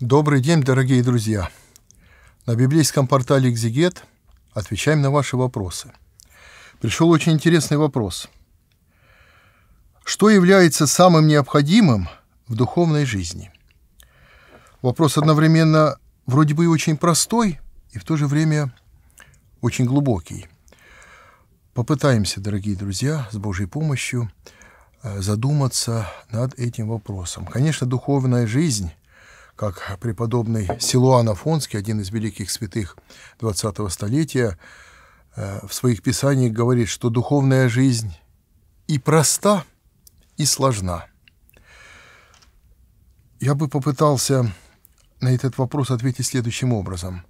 Добрый день, дорогие друзья! На библейском портале «Экзегет» отвечаем на ваши вопросы. Пришел очень интересный вопрос. Что является самым необходимым в духовной жизни? Вопрос одновременно вроде бы и очень простой, и в то же время очень глубокий. Попытаемся, дорогие друзья, с Божьей помощью э, задуматься над этим вопросом. Конечно, духовная жизнь как преподобный Силуан Афонский, один из великих святых 20-го столетия, э, в своих писаниях говорит, что духовная жизнь и проста, и сложна. Я бы попытался на этот вопрос ответить следующим образом,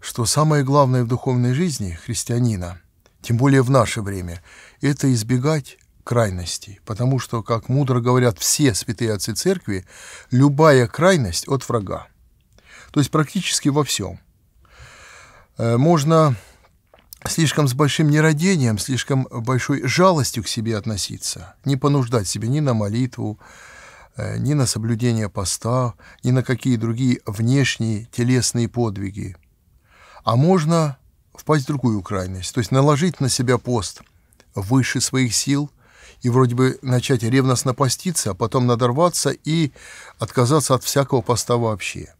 что самое главное в духовной жизни христианина, тем более в наше время, это избегать крайностей, потому что, как мудро говорят все святые отцы церкви, любая крайность от врага. То есть практически во всем. Э, можно слишком с большим нерадением, слишком большой жалостью к себе относиться, не понуждать себя ни на молитву, э, ни на соблюдение поста, ни на какие другие внешние телесные подвиги. А можно впасть в другую крайность, то есть наложить на себя пост выше своих сил, и вроде бы начать ревностно поститься, а потом надорваться и отказаться от всякого поста вообще.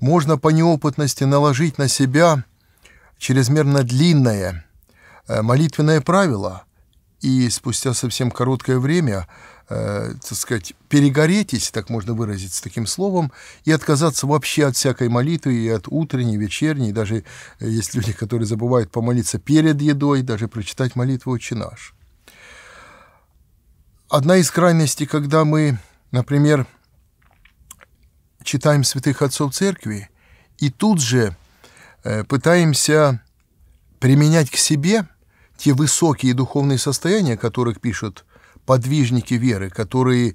Можно по неопытности наложить на себя чрезмерно длинное э, молитвенное правило и спустя совсем короткое время, э, так сказать, перегореть, если так можно выразиться таким словом, и отказаться вообще от всякой молитвы, и от утренней, вечерней, даже э, есть люди, которые забывают помолиться перед едой, даже прочитать молитву «Отче наш» одна из крайностей, когда мы, например, читаем святых отцов церкви, и тут же э, пытаемся применять к себе те высокие духовные состояния, о которых пишут подвижники веры, которые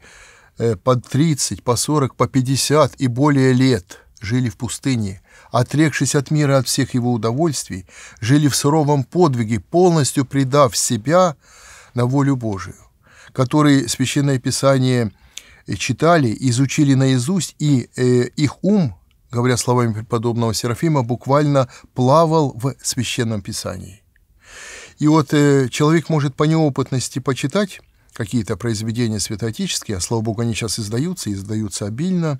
э, по 30, по 40, по 50 и более лет жили в пустыне, отрекшись от мира, от всех его удовольствий, жили в суровом подвиге, полностью предав себя на волю Божию которые Священное Писание э, читали, изучили наизусть, и э, их ум, говоря словами преподобного Серафима, буквально плавал в Священном Писании. И вот э, человек может по неопытности почитать какие-то произведения святоотеческие, а слава Богу, они сейчас издаются, издаются обильно,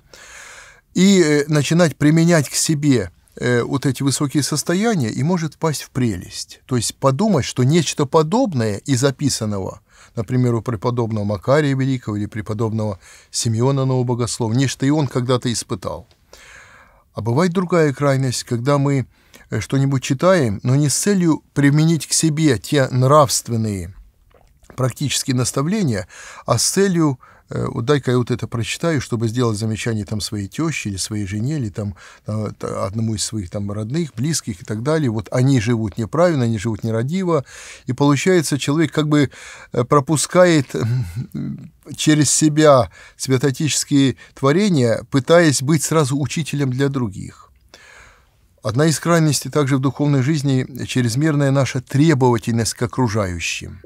и э, начинать применять к себе э, вот эти высокие состояния и может впасть в прелесть. То есть подумать, что нечто подобное из записанного – например, у преподобного Макария Великого или преподобного Симеона Новобогослова, нечто и он когда-то испытал. А бывает другая крайность, когда мы э, что-нибудь читаем, но не с целью применить к себе те нравственные практические наставления, а с целью Э, вот дай-ка я вот это прочитаю, чтобы сделать замечание там своей теще или своей жене, или там, э, одному из своих там родных, близких и так далее. Вот они живут неправильно, они живут нерадиво, и получается человек как бы э, пропускает через себя святотические творения, пытаясь быть сразу учителем для других. Одна из крайностей также в духовной жизни – чрезмерная наша требовательность к окружающим.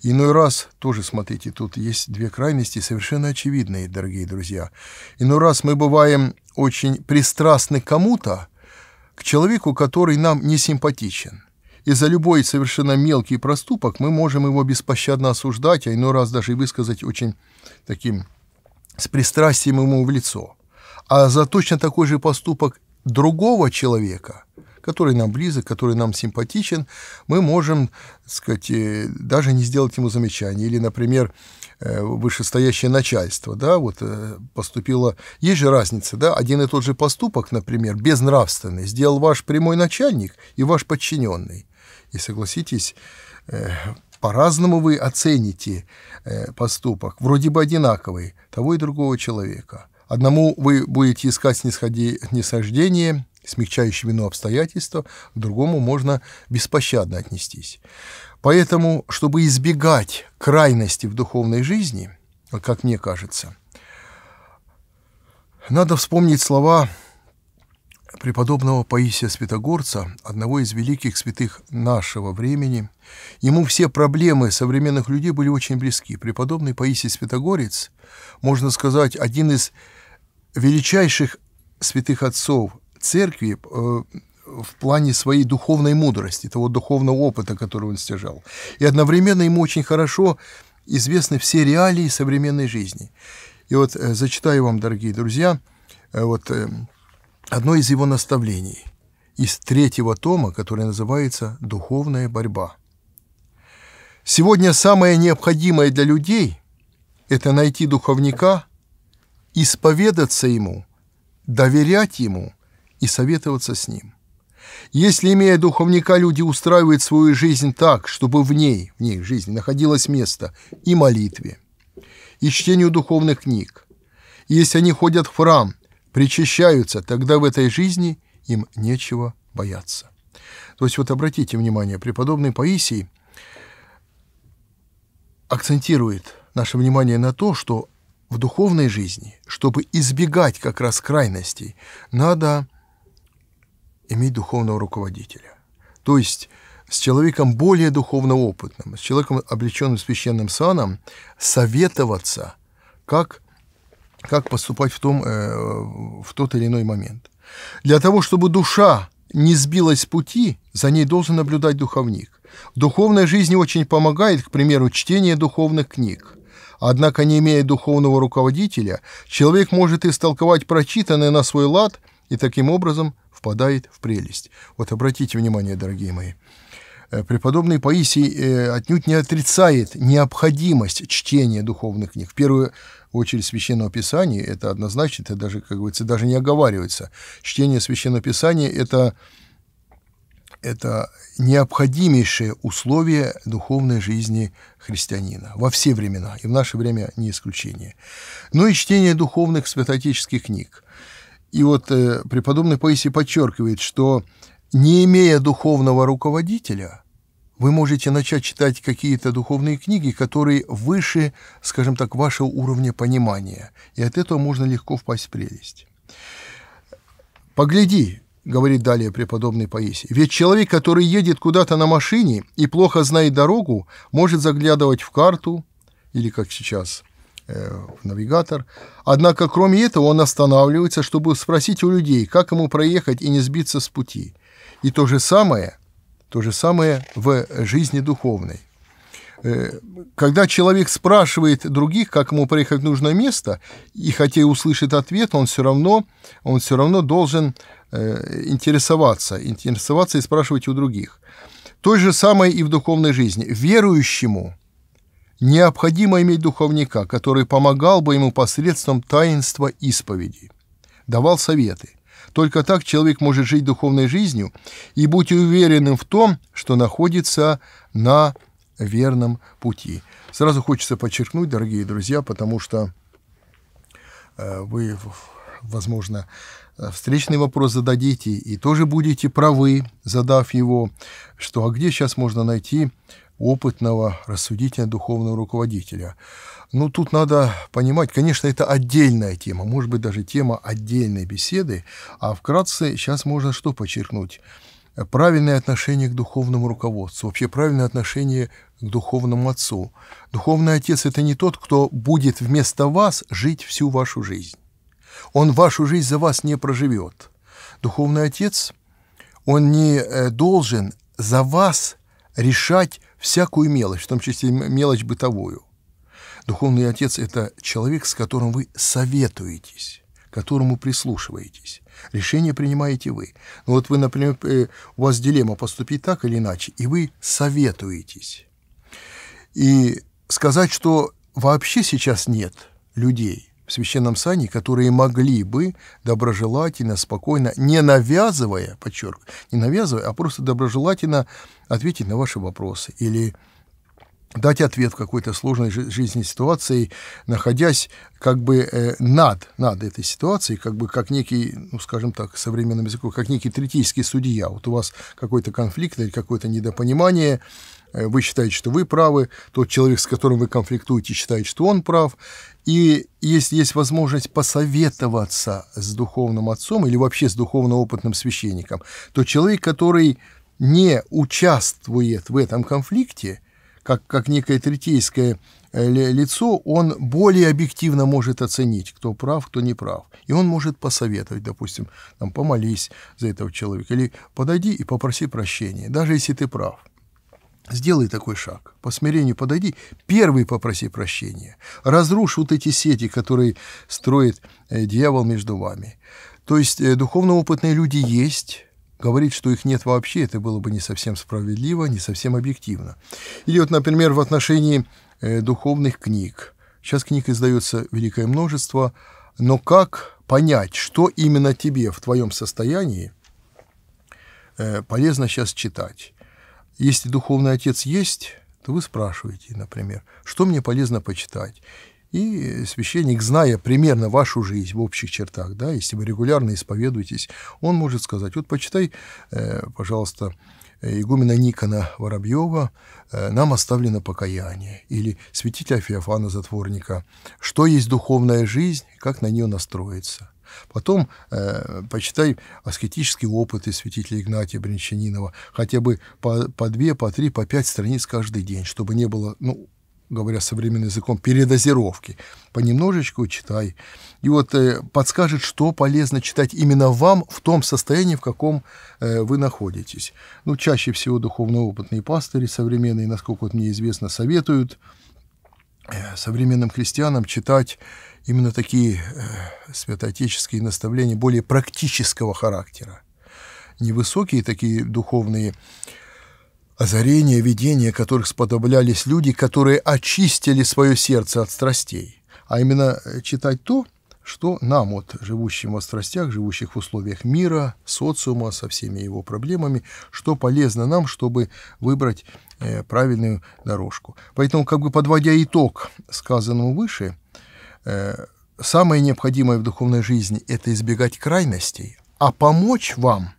Иной раз, тоже смотрите, тут есть две крайности, совершенно очевидные, дорогие друзья. Иной раз мы бываем очень пристрастны кому-то, к человеку, который нам не симпатичен. И за любой совершенно мелкий проступок мы можем его беспощадно осуждать, а иной раз даже и высказать очень таким с пристрастием ему в лицо. А за точно такой же поступок другого человека, который нам близок, который нам симпатичен, мы можем, так сказать, э, даже не сделать ему замечания. Или, например, э, вышестоящее начальство, да, вот э, поступило... Есть же разница, да, один и тот же поступок, например, безнравственный, сделал ваш прямой начальник и ваш подчиненный. И согласитесь, по-разному вы оцените поступок, вроде бы одинаковый, того и другого человека – Одному вы будете искать снисходи... снисхождение, смягчающее вину обстоятельства, к другому можно беспощадно отнестись. Поэтому, чтобы избегать крайности в духовной жизни, как мне кажется, надо вспомнить слова преподобного Паисия Святогорца, одного из великих святых нашего времени. Ему все проблемы современных людей были очень близки. Преподобный Паисий Святогорец, можно сказать, один из величайших святых отцов церкви э, в плане своей духовной мудрости, того духовного опыта, который он стяжал. И одновременно ему очень хорошо известны все реалии современной жизни. И вот э, зачитаю вам, дорогие друзья, э, вот одно из его наставлений из третьего тома, который называется «Духовная борьба». Сегодня самое необходимое для людей – это найти духовника – исповедаться Ему, доверять Ему и советоваться с Ним. Если, имея духовника, люди устраивают свою жизнь так, чтобы в ней, в них жизни, находилось место и молитве, и чтению духовных книг, и если они ходят в храм, причащаются, тогда в этой жизни им нечего бояться. То есть вот обратите внимание, преподобный Паисий акцентирует наше внимание на то, что в духовной жизни, чтобы избегать как раз крайностей, надо иметь духовного руководителя. То есть с человеком более духовно опытным, с человеком, облеченным священным саном, советоваться, как, как поступать в, том, э, в тот или иной момент. Для того, чтобы душа не сбилась с пути, за ней должен наблюдать духовник. В духовной жизни очень помогает, к примеру, чтение духовных книг, Однако, не имея духовного руководителя, человек может истолковать прочитанное на свой лад и таким образом впадает в прелесть. Вот обратите внимание, дорогие мои э, преподобный Паисий э, отнюдь не отрицает необходимость чтения духовных книг. В первую очередь Священного Писания, это однозначно, это даже, как говорится, даже не оговаривается. Чтение Священного Писания – это это необходимейшее условие духовной жизни христианина во все времена, и в наше время не исключение. Ну и чтение духовных святоотеческих книг. И вот э, преподобный Паисий подчеркивает, что не имея духовного руководителя, вы можете начать читать какие-то духовные книги, которые выше, скажем так, вашего уровня понимания. И от этого можно легко впасть в прелесть. Погляди, говорит далее преподобный Паисий, ведь человек, который едет куда-то на машине и плохо знает дорогу, может заглядывать в карту или, как сейчас, э, в навигатор. Однако, кроме этого, он останавливается, чтобы спросить у людей, как ему проехать и не сбиться с пути. И то же самое, то же самое в жизни духовной. Э, когда человек спрашивает других, как ему проехать в нужное место, и хотя и услышит ответ, он все равно, он все равно должен Э, интересоваться, интересоваться и спрашивать у других. Той же самой и в духовной жизни. Верующему необходимо иметь духовника, который помогал бы ему посредством таинства исповеди, давал советы. Только так человек может жить духовной жизнью и быть уверенным в том, что находится на верном пути. Сразу хочется подчеркнуть, дорогие друзья, потому что э, вы, возможно, Э, встречный вопрос зададите и тоже будете правы, задав его, что а где сейчас можно найти опытного, рассудительного духовного руководителя. Ну, тут надо понимать, конечно, это отдельная тема, может быть, даже тема отдельной беседы, а вкратце сейчас можно что подчеркнуть? Правильное отношение к духовному руководству, вообще правильное отношение к духовному отцу. Духовный отец – это не тот, кто будет вместо вас жить всю вашу жизнь. Он вашу жизнь за вас не проживет. Духовный отец, он не э, должен за вас решать всякую мелочь, в том числе мелочь бытовую. Духовный отец – это человек, с которым вы советуетесь, которому прислушиваетесь. Решение принимаете вы. Ну вот вы, например, э, у вас дилемма поступить так или иначе, и вы советуетесь. И сказать, что вообще сейчас нет людей – в священном сане, которые могли бы доброжелательно, спокойно, не навязывая, подчеркиваю, не навязывая, а просто доброжелательно ответить на ваши вопросы или дать ответ в какой-то сложной жизненной ситуации, находясь как бы э, над, над этой ситуацией, как бы как некий, ну, скажем так, современным языком, как некий третийский судья. Вот у вас какой-то конфликт или какое-то недопонимание, Э, вы считаете, что вы правы, тот человек, с которым вы конфликтуете, считает, что он прав. И если есть возможность посоветоваться с духовным отцом или вообще с духовно опытным священником, то человек, который не участвует в этом конфликте, как, как некое третейское э, лицо, он более объективно может оценить, кто прав, кто не прав. И он может посоветовать, допустим, там, помолись за этого человека, или подойди и попроси прощения, даже если ты прав. Сделай такой шаг, по смирению подойди, первый попроси прощения, разрушь вот эти сети, которые строит э, дьявол между вами. То есть э, духовно опытные люди есть, говорить, что их нет вообще, это было бы не совсем справедливо, не совсем объективно. Или вот, например, в отношении э, духовных книг. Сейчас книг издается великое множество, но как понять, что именно тебе в твоем состоянии полезно сейчас читать? Если духовный отец есть, то вы спрашиваете, например, что мне полезно почитать. И священник, зная примерно вашу жизнь в общих чертах, да, если вы регулярно исповедуетесь, он может сказать, вот почитай, э, пожалуйста, игумена Никона Воробьева э, «Нам оставлено покаяние» или святителя Феофана Затворника «Что есть духовная жизнь, как на нее настроиться». Потом, э, почитай аскетические опыты святителя Игнатия Брянчанинова, хотя бы по, по две, по три, по пять страниц каждый день, чтобы не было, ну, говоря современным языком, передозировки. Понемножечку читай. И вот э, подскажет, что полезно читать именно вам в том состоянии, в каком э, вы находитесь. Ну, чаще всего духовно опытные пастыри современные, насколько вот мне известно, советуют э, современным христианам читать именно такие э, святоотеческие наставления более практического характера. Невысокие такие духовные озарения, видения, которых сподоблялись люди, которые очистили свое сердце от страстей, а именно э, читать то, что нам, вот, живущим во страстях, живущих в условиях мира, социума, со всеми его проблемами, что полезно нам, чтобы выбрать э, правильную дорожку. Поэтому, как бы подводя итог сказанному выше, Э, самое необходимое в духовной жизни – это избегать крайностей, а помочь вам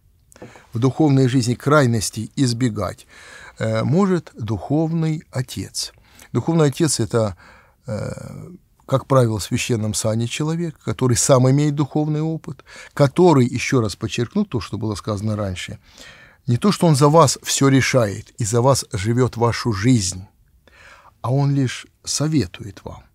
в духовной жизни крайностей избегать э, может духовный отец. Духовный отец – это, э, как правило, в священном сане человек, который сам имеет духовный опыт, который, еще раз подчеркну то, что было сказано раньше, не то, что он за вас все решает и за вас живет вашу жизнь, а он лишь советует вам –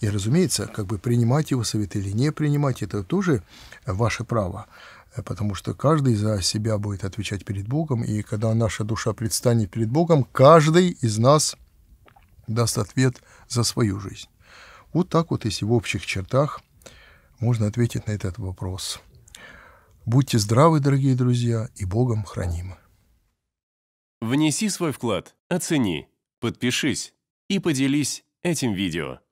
и, разумеется, как бы принимать его совет или не принимать, это тоже ваше право, э, потому что каждый за себя будет отвечать перед Богом, и когда наша душа предстанет перед Богом, каждый из нас даст ответ за свою жизнь. Вот так вот, если в общих чертах можно ответить на этот вопрос. Будьте здравы, дорогие друзья, и Богом хранимы. Внеси свой вклад, оцени, подпишись и поделись этим видео.